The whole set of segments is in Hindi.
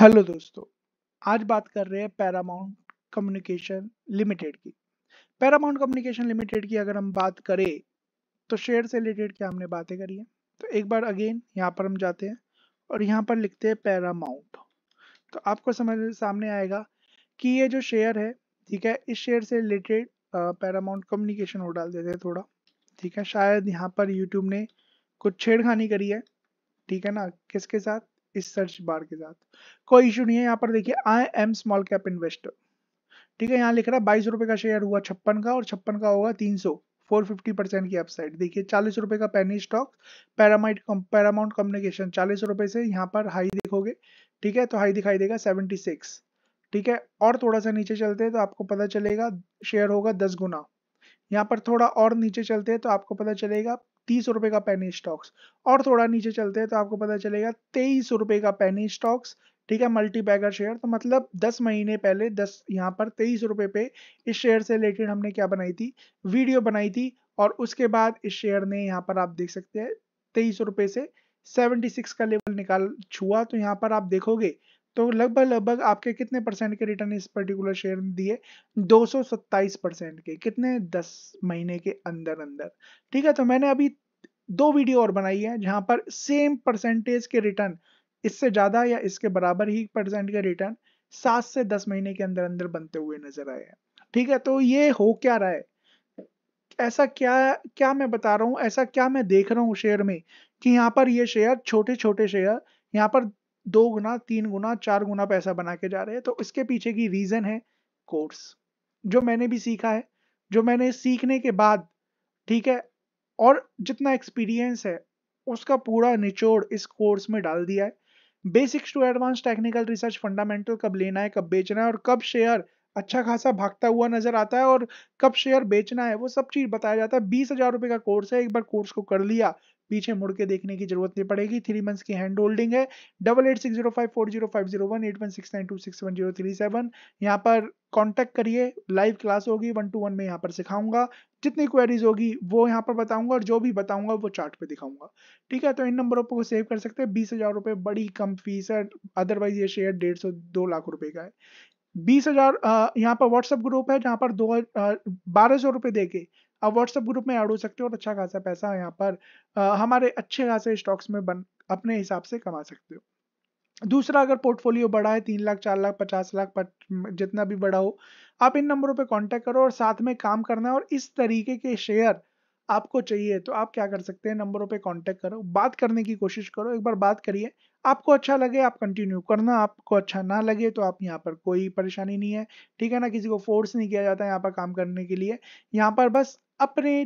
हेलो दोस्तों आज बात कर रहे हैं पैरामाउंट कम्युनिकेशन लिमिटेड की पैरामाउंट कम्युनिकेशन लिमिटेड की अगर हम बात करें तो शेयर से रिलेटेड क्या हमने बातें करी है तो एक बार अगेन यहाँ पर हम जाते हैं और यहाँ पर लिखते हैं पैरामाउंट तो आपको समझ सामने आएगा कि ये जो शेयर है ठीक है इस शेयर से रिलेटेड पैरामाउंट कम्युनिकेशन वो डाल देते हैं थोड़ा ठीक है शायद यहाँ पर यूट्यूब ने कुछ छेड़खानी करी है ठीक है ना किसके साथ इस सर्च बार के साथ कोई इशू नहीं है यहाँ पर देखिए I am small cap investor ठीक है यहाँ लिख रहा है बाईस रुपए का शेयर हुआ छप्पन का और छप्पन का होगा तीन सौ फोर फिफ्टी परसेंट की अपसाइड देखिए चालीस रुपए का पैनी स्टॉक पैरामाइट पैरामाउंट कम्युनिकेशन चालीस रुपए से यहाँ पर हाई देखोगे ठीक है तो हाई दिखाई देगा सेवेंटी सिक्स ठीक है और थोड़ा सा नीचे चलते हैं तो आपको पता चलेगा शेयर होगा दस गुना यहाँ पर थोड़ा और नीचे चलते हैं तो आपको पता चलेगा तीस रुपए का पेनी स्टॉक्स और थोड़ा नीचे चलते हैं तो आपको पता चलेगा तेईस रुपए का पेनी स्टॉक्स ठीक है मल्टी बैगर शेयर तो मतलब दस महीने पहले दस यहाँ पर तेईस रुपए पे इस शेयर से रिलेटेड हमने क्या बनाई थी वीडियो बनाई थी और उसके बाद इस शेयर ने यहाँ पर आप देख सकते हैं तेईस रुपए से सेवेंटी सिक्स का लेवल निकाल छुआ तो यहाँ पर आप देखोगे तो लगभग लगभग आपके कितने परसेंट के रिटर्न इस पर्टिकुलर शेयर में दिए दो परसेंट के कितने दस महीने के अंदर अंदर ठीक है तो मैंने अभी दो वीडियो और बनाई है जहां पर सेम परसेंटेज के रिटर्न इससे ज़्यादा या इसके बराबर ही परसेंट के रिटर्न सात से दस महीने के अंदर अंदर बनते हुए नजर आए हैं ठीक है तो ये हो क्या रहा है ऐसा क्या क्या मैं बता रहा हूँ ऐसा क्या मैं देख रहा हूँ शेयर में कि यहाँ पर ये शेयर छोटे छोटे शेयर यहाँ पर दो गुना तीन गुना चार गुना पैसा बना के जा रहे हैं तो इसके पीछे की रीजन है कोर्स जो मैंने भी सीखा है जो मैंने सीखने के बाद ठीक है और जितना एक्सपीरियंस है उसका पूरा निचोड़ इस कोर्स में डाल दिया है basics to advance technical research fundamental कब लेना है कब बेचना है और कब शेयर अच्छा खासा भागता हुआ नजर आता है और कब शेयर बेचना है वो सब चीज बताया जाता है बीस हजार रुपए का कोर्स है एक बार कोर्स को कर लिया पीछे मुड़ के देखने की जरूरत नहीं पड़ेगी थ्री मंथ्स की हैंड होल्डिंग है double eight six zero five four zero five zero one eight one six nine two six one zero three seven यहाँ पर कॉन्टैक्ट करिए लाइव क्लास होगी वन टू वन में यहाँ पर सिखाऊंगा जितनी क्वेरीज होगी वो यहाँ पर बताऊंगा और जो भी बताऊंगा वो चार्ट पे दिखाऊंगा ठीक है तो इन नंबरों पर सेव कर सकते हैं बीस हज़ार रुपये बड़ी कम फीस है अदरवाइज ये शेयर डेढ़ सौ दो लाख रुपए का है बीस हज़ार यहाँ पर व्हाट्सएप ग्रुप है जहाँ पर दो बारह सौ रुपये दे के आप व्हाट्सएप ग्रुप में ऐड हो सकते हो और अच्छा खासा पैसा यहाँ पर आ, हमारे अच्छे खासे स्टॉक्स में बन अपने हिसाब से कमा सकते हो दूसरा अगर पोर्टफोलियो बड़ा है तीन लाख चार लाख पचास लाख जितना भी बड़ा हो आप इन नंबरों पे कांटेक्ट करो और साथ में काम करना है और इस तरीके के शेयर आपको चाहिए तो आप क्या कर सकते हैं नंबरों पे कांटेक्ट करो बात करने की कोशिश करो एक बार बात करिए आपको अच्छा लगे आप कंटिन्यू करना आपको अच्छा ना लगे तो आप यहाँ पर कोई परेशानी नहीं है ठीक है ना किसी को फोर्स नहीं किया जाता है यहाँ पर काम करने के लिए यहाँ पर बस अपने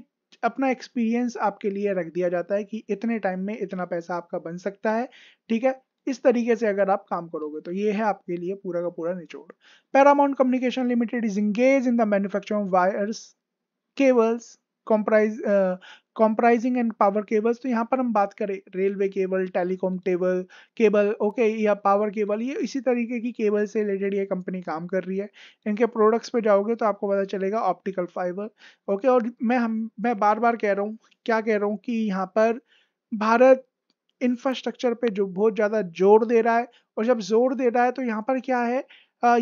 अपना एक्सपीरियंस आपके लिए रख दिया जाता है कि इतने टाइम में इतना पैसा आपका बन सकता है ठीक है इस तरीके से अगर आप काम करोगे तो ये है आपके लिए पूरा का पूरा निचोड़ Paramount communication limited is engage in the manufacturing wires cables comprise comprising and power cables तो यहाँ पर हम बात करें railway cable telecom table cable okay या पावर केबल ये इसी तरीके की केबल से रिलेटेड ये कंपनी काम कर रही है इनके प्रोडक्ट्स पे जाओगे तो आपको पता चलेगा ऑप्टिकल फाइबर ओके और मैं हम मैं बार बार कह रहा हूँ क्या कह रहा हूँ कि यहाँ पर भारत इंफ्रास्ट्रक्चर पे जो बहुत ज़्यादा जोर दे रहा है और जब जोर दे रहा है तो यहाँ पर क्या है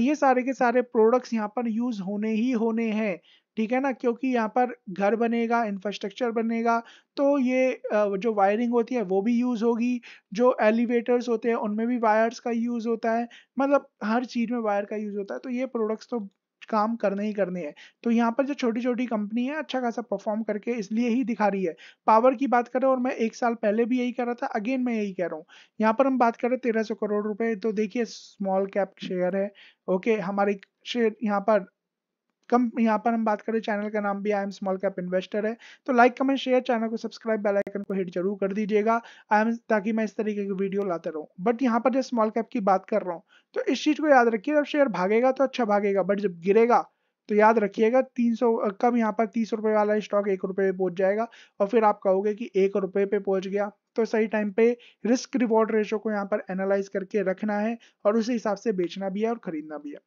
ये सारे के सारे प्रोडक्ट्स यहाँ पर यूज़ होने ही होने हैं ठीक है ना क्योंकि यहाँ पर घर बनेगा इंफ्रास्ट्रक्चर बनेगा तो ये जो वायरिंग होती है वो भी यूज़ होगी जो एलिवेटर्स होते हैं उनमें भी वायर्स का यूज़ होता है मतलब हर चीज़ में वायर का यूज़ होता है तो ये प्रोडक्ट्स तो काम करने ही करने हैं तो यहाँ पर जो छोटी छोटी कंपनी है अच्छा खासा परफॉर्म करके इसलिए ही दिखा रही है पावर की बात करें और मैं एक साल पहले भी यही कह रहा था अगेन मैं यही कह रहा हूँ यहाँ पर हम बात करें तेरह सौ करोड़ रुपए तो देखिए स्मॉल कैप शेयर है ओके हमारे शेयर यहाँ पर कम यहाँ पर हम बात करें चैनल का नाम भी I am small cap investor है तो लाइक कमेंट शेयर चैनल को सब्सक्राइब बेल आइकन को हिट जरूर कर दीजिएगा आई एम ताकि मैं इस तरीके की वीडियो लाते रहूँ बट यहाँ पर जब स्मॉल कैप की बात कर रहा हूँ तो इस चीज़ को याद रखिए जब शेयर भागेगा तो अच्छा भागेगा बट जब गिरेगा तो याद रखिएगा तीन सौ कब यहाँ पर तीस रुपये वाला स्टॉक एक रुपये पे पहुँच जाएगा और फिर आप कहोगे कि एक रुपये पे पहुँच गया तो सही टाइम पे रिस्क रिवॉर्ड रेशो को यहाँ पर एनालाइज करके रखना है और उसी हिसाब से बेचना भी है और खरीदना भी है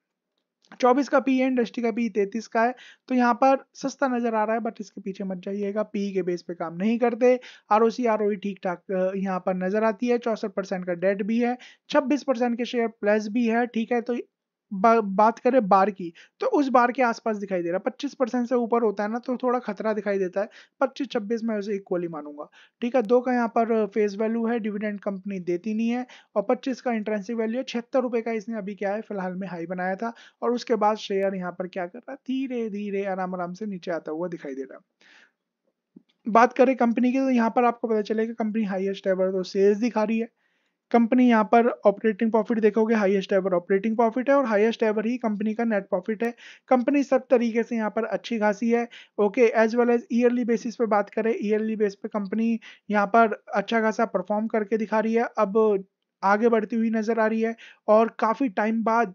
चौबीस का पी है इंडस्ट्री का पी 33 का है तो यहाँ पर सस्ता नजर आ रहा है बट इसके पीछे मत जाइएगा पी के बेस पे काम नहीं करते R O C R O ठीक ठाक यहाँ पर नजर आती है चौसठ परसेंट का डेट भी है छब्बीस परसेंट के शेयर प्लस भी है ठीक है तो बा, बात करें बार की तो उस बार के आसपास दिखाई दे रहा है पच्चीस परसेंट से ऊपर होता है ना तो थोड़ा खतरा दिखाई देता है पच्चीस छब्बीस मैं उसे इक्वली मानूंगा ठीक है दो का यहाँ पर फेस वैल्यू है डिविडेंड कंपनी देती नहीं है और पच्चीस का इंटरेंसिव वैल्यू है छिहत्तर रुपये का इसने अभी क्या है फिलहाल में हाई बनाया था और उसके बाद शेयर यहाँ पर क्या कर रहा है धीरे धीरे आराम आराम से नीचे आता हुआ दिखाई दे रहा है बात करें कंपनी की तो यहाँ पर आपको पता चलेगा कंपनी हाईएस्ट एवर तो सेल्स दिखा रही है कंपनी यहाँ पर ऑपरेटिंग प्रॉफिट देखोगे हाईएस्ट एवर ऑपरेटिंग प्रॉफिट है और हाईएस्ट एवर ही कंपनी का नेट प्रॉफिट है कंपनी सब तरीके से यहाँ पर अच्छी खासी है okay as well as yearly basis पे बात करें ईयरली बेस पे कंपनी यहाँ पर अच्छा खासा परफॉर्म करके दिखा रही है अब आगे बढ़ती हुई नजर आ रही है और काफ़ी टाइम बाद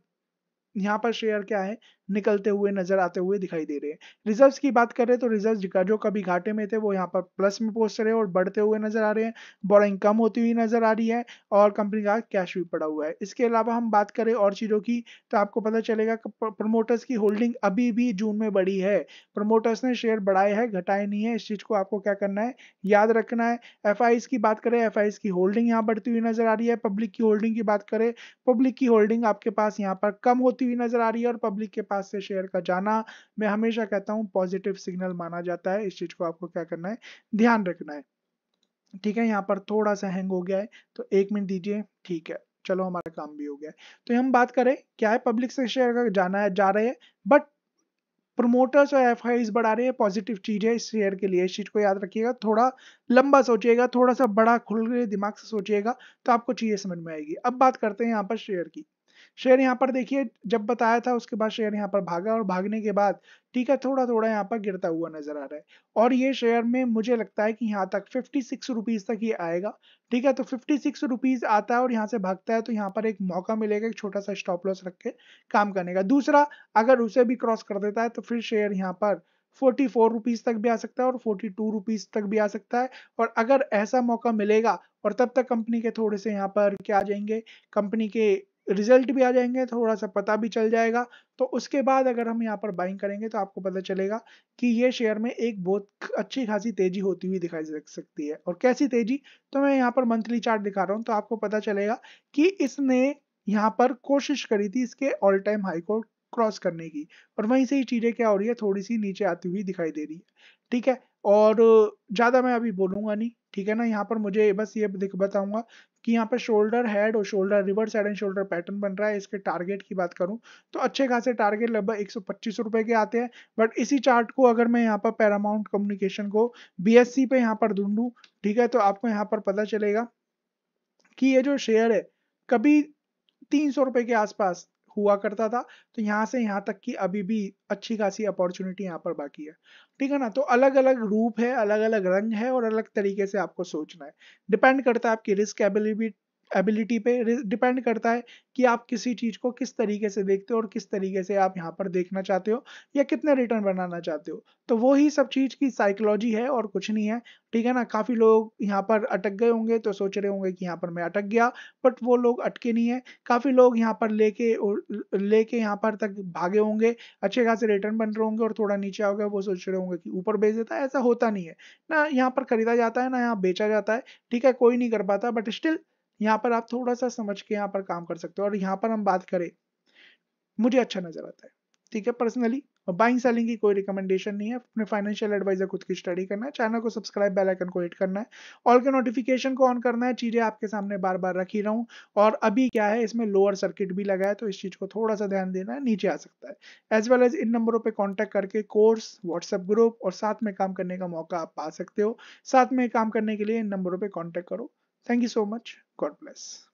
यहाँ पर शेयर क्या है निकलते हुए नजर आते हुए दिखाई दे रहे हैं रिजर्व की बात करें तो रिजर्व जो कभी घाटे में थे वो यहाँ पर प्लस में पहुंच रहे हैं और बढ़ते हुए नजर आ रहे हैं बोरिंग कम होती हुई नजर आ रही है और कंपनी का कैश भी पड़ा हुआ है इसके अलावा हम बात करें और चीज़ों की तो आपको पता चलेगा प्रमोटर्स की होल्डिंग अभी भी जून में बढ़ी है प्रमोटर्स ने शेयर बढ़ाए हैं घटाए नहीं है इस चीज़ को आपको क्या करना है याद रखना है एफ की बात करें एफ की होल्डिंग यहाँ बढ़ती हुई नजर आ रही है पब्लिक की होल्डिंग की बात करें पब्लिक की होल्डिंग आपके पास यहाँ पर कम होती हुई नजर आ रही है और पब्लिक के पास साथ से शेयर का जाना मैं हमेशा कहता हूँ पॉजिटिव सिग्नल माना जाता है इस चीज़ को आपको क्या करना है ध्यान रखना है ठीक है यहाँ पर थोड़ा सा हैंग हो गया है तो एक मिनट दीजिए ठीक है चलो हमारा काम भी हो गया है तो हम बात करें क्या है पब्लिक से शेयर का जाना है जा रहे हैं बट प्रमोटर्स और एफ बढ़ा रहे हैं पॉजिटिव चीज है इस शेयर के लिए इस चीज को याद रखिएगा थोड़ा लंबा सोचिएगा थोड़ा सा बड़ा खुल दिमाग से सोचिएगा तो आपको चीजें समझ में आएगी अब बात करते हैं यहाँ पर शेयर की शेयर यहाँ पर देखिए जब बताया था उसके बाद शेयर यहाँ पर भागा और भागने के बाद ठीक है थोड़ा थोड़ा यहाँ पर गिरता हुआ नजर आ रहा है और ये शेयर में मुझे लगता है कि यहाँ तक फिफ्टी सिक्स रुपीज तक ये आएगा ठीक है तो फिफ्टी सिक्स रुपीज आता है और यहाँ से भागता है तो यहाँ पर एक मौका मिलेगा एक छोटा सा स्टॉप लॉस रख के काम करने का दूसरा अगर उसे भी क्रॉस कर देता है तो फिर शेयर यहाँ पर फोर्टी फोर रुपीज तक भी आ सकता है और फोर्टी टू रुपीज तक भी आ सकता है और अगर ऐसा मौका मिलेगा और तब तक कंपनी के थोड़े से यहाँ पर क्या आ जाएंगे कंपनी के रिजल्ट भी आ जाएंगे थोड़ा सा पता भी चल जाएगा तो उसके बाद अगर हम यहाँ पर बाइंग करेंगे तो आपको पता चलेगा कि ये शेयर में एक बहुत अच्छी खासी तेजी होती हुई दिखाई दे सकती है और कैसी तेजी तो मैं यहाँ पर मंथली चार्ट दिखा रहा हूँ तो आपको पता चलेगा कि इसने यहाँ पर कोशिश करी थी इसके ऑल टाइम हाई को क्रॉस करने की और वहीं से ही चीज़ें क्या हो रही है थोड़ी सी नीचे आती हुई दिखाई दे रही है ठीक है और ज़्यादा मैं अभी बोलूंगा नहीं ठीक है ना यहाँ पर मुझे बस ये बताऊंगा कि यहाँ पे शोल्डर हेड और shoulder reverse head and shoulder pattern बन रहा है इसके टारगेट की बात करूँ तो अच्छे खासे टारगेट लगभग एक सौ के आते हैं बट इसी चार्ट को अगर मैं यहाँ पर पैरामाउंट कम्युनिकेशन को बी पे यहाँ पर ढूंढूँ ठीक है तो आपको यहाँ पर पता चलेगा कि ये जो शेयर है कभी तीन सौ रुपए के आसपास हुआ करता था तो यहाँ से यहाँ तक की अभी भी अच्छी खासी अपॉर्चुनिटी यहाँ पर बाकी है ठीक है ना तो अलग अलग रूप है अलग अलग रंग है और अलग तरीके से आपको सोचना है डिपेंड करता है आपकी रिस्क एबिलिटी एबिलिटी पे डिपेंड करता है कि आप किसी चीज़ को किस तरीके से देखते हो और किस तरीके से आप यहाँ पर देखना चाहते हो या कितने रिटर्न बनाना चाहते हो तो वो ही सब चीज़ की साइकोलॉजी है और कुछ नहीं है ठीक है ना काफ़ी लोग यहाँ पर अटक गए होंगे तो सोच रहे होंगे कि यहाँ पर मैं अटक गया बट वो लोग अटके नहीं है काफ़ी लोग यहाँ पर लेके लेके यहाँ पर तक भागे होंगे अच्छे खासे रिटर्न बन रहे होंगे और थोड़ा नीचे गया वो सोच रहे होंगे कि ऊपर बेच देता है ऐसा होता नहीं है ना यहाँ पर खरीदा जाता है ना यहाँ बेचा जाता है ठीक है कोई नहीं कर पाता बट स्टिल यहाँ पर आप थोड़ा सा समझ के यहाँ पर काम कर सकते हो और यहाँ पर हम बात करें मुझे अच्छा नजर आता है ठीक है पर्सनली बाइंग सेलिंग की कोई रिकमेंडेशन नहीं है अपने फाइनेंशियल एडवाइजर खुद की स्टडी करना है चैनल को सब्सक्राइब बेल आइकन को हिट करना है ऑल के नोटिफिकेशन को ऑन करना है चीज़ें आपके सामने बार बार रखी रहा हूँ और अभी क्या है इसमें लोअर सर्किट भी लगा है तो इस चीज़ को थोड़ा सा ध्यान देना है नीचे आ सकता है एज वेल एज इन नंबरों पर कॉन्टेक्ट करके कोर्स व्हाट्सएप ग्रुप और साथ में काम करने का मौका आप पा सकते हो साथ में काम करने के लिए इन नंबरों पर कॉन्टेक्ट करो Thank you so much. God bless.